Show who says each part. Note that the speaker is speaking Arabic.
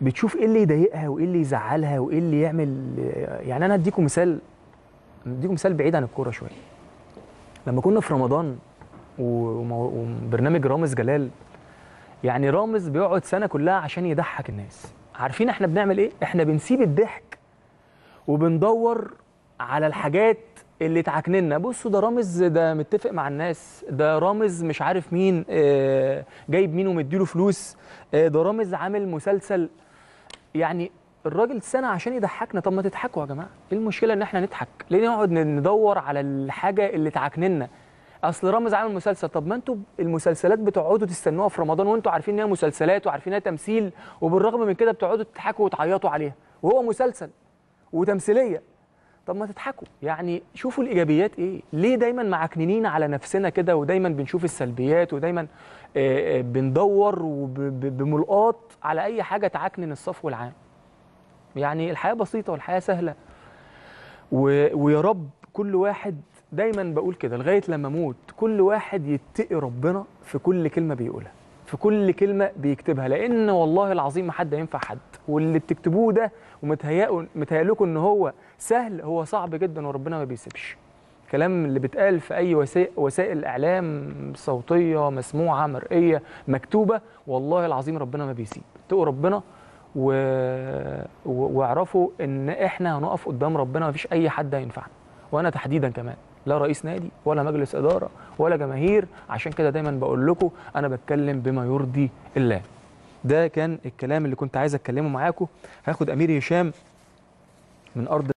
Speaker 1: بتشوف ايه اللي يضايقها وايه اللي يزعلها وايه اللي يعمل يعني انا هديكم مثال هديكم مثال بعيد عن الكوره شويه لما كنا في رمضان وبرنامج رامز جلال يعني رامز بيقعد سنه كلها عشان يضحك الناس عارفين احنا بنعمل ايه احنا بنسيب الضحك وبندور على الحاجات اللي تعكننا بصوا ده رامز ده متفق مع الناس ده رامز مش عارف مين آه، جايب مين ومديله فلوس آه، ده رامز عامل مسلسل يعني الراجل سنه عشان يضحكنا طب ما تضحكوا يا جماعه ايه المشكله ان احنا نضحك ليه نقعد ندور على الحاجه اللي تعكننا اصل رامز عامل مسلسل طب ما انتوا المسلسلات بتقعدوا تستنوها في رمضان وانتوا عارفين انها مسلسلات وعارفين انها تمثيل وبالرغم من كده بتقعدوا تضحكوا وتعيطوا عليها وهو مسلسل وتمثيليه طب ما تضحكوا يعني شوفوا الايجابيات ايه ليه دايما معكنينين على نفسنا كده ودايما بنشوف السلبيات ودايما آه، آه، بندور بملقاط على اي حاجه تعكنن الصفو العام يعني الحياه بسيطه والحياه سهله و... ويا رب كل واحد دايما بقول كده لغايه لما اموت كل واحد يتقي ربنا في كل كلمه بيقولها في كل كلمه بيكتبها لان والله العظيم ما حد ينفع حد واللي بتكتبوه ده ومتهيألكم ان هو سهل هو صعب جدا وربنا ما بيسيبش الكلام اللي بيتقال في اي وسائل وسائل اعلام صوتيه مسموعه مرئيه مكتوبه والله العظيم ربنا ما بيسيب اتقوا ربنا و... واعرفوا ان احنا هنقف قدام ربنا ما فيش اي حد هينفعنا وانا تحديدا كمان لا رئيس نادي ولا مجلس اداره ولا جماهير عشان كده دايما بقول لكم انا بتكلم بما يرضي الله ده كان الكلام اللي كنت عايز اتكلمه معاكم هاخد امير هشام من ارض